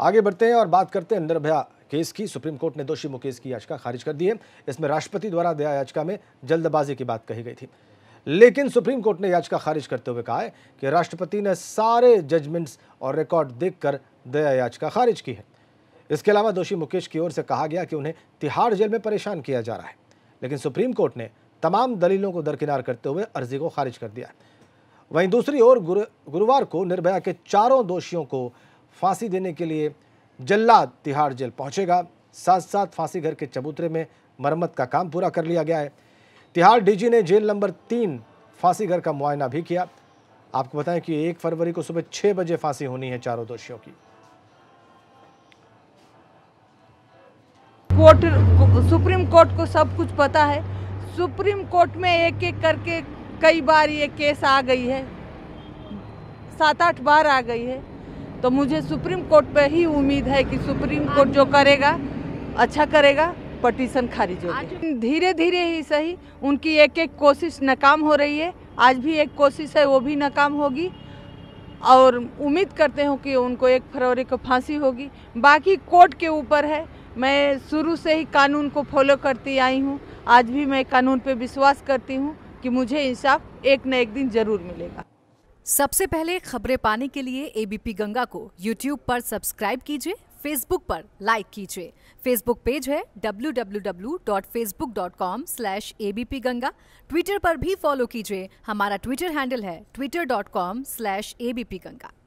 आगे बढ़ते हैं और बात करते हैं निर्भया केस की सुप्रीम कोर्ट ने दोषी मुकेश की याचिका खारिज कर दी है इसमें राष्ट्रपति द्वारा दया याचिका में जल्दबाजी की बात कही गई थी लेकिन सुप्रीम कोर्ट ने याचिका खारिज करते हुए कहा है कि राष्ट्रपति ने सारे जजमेंट्स और रिकॉर्ड देखकर दया याचिका खारिज की है इसके अलावा दोषी मुकेश की ओर से कहा गया कि उन्हें तिहाड़ जेल में परेशान किया जा रहा है लेकिन सुप्रीम कोर्ट ने तमाम दलीलों को दरकिनार करते हुए अर्जी को खारिज कर दिया वहीं दूसरी ओर गुरुवार को निर्भया के चारों दोषियों को फांसी देने के लिए जल्लाद तिहाड़ जेल पहुंचेगा साथ साथ फांसी घर के चबूतरे में मरम्मत का काम पूरा कर लिया गया है तिहाड़ डीजी ने जेल नंबर तीन फांसी घर का मुआयना भी किया आपको बताएं कि एक फरवरी को सुबह छह बजे फांसी होनी है चारों दोषियों की कोर्ट सुप्रीम कोर्ट को सब कुछ पता है सुप्रीम कोर्ट में एक एक करके कई बार ये केस आ गई है सात आठ बार आ गई है तो मुझे सुप्रीम कोर्ट पर ही उम्मीद है कि सुप्रीम कोर्ट जो करेगा अच्छा करेगा पटिशन खारिज होगी धीरे धीरे ही सही उनकी एक एक कोशिश नाकाम हो रही है आज भी एक कोशिश है वो भी नाकाम होगी और उम्मीद करते हो कि उनको एक फरवरी को फांसी होगी बाकी कोर्ट के ऊपर है मैं शुरू से ही कानून को फॉलो करती आई हूँ आज भी मैं कानून पे विश्वास करती हूँ कि मुझे इंसाफ एक न एक दिन ज़रूर मिलेगा सबसे पहले खबरें पाने के लिए एबीपी गंगा को यूट्यूब पर सब्सक्राइब कीजिए फेसबुक पर लाइक कीजिए फेसबुक पेज है wwwfacebookcom abpganga गंगा ट्विटर पर भी फॉलो कीजिए हमारा ट्विटर हैंडल है twitter.com/abpganga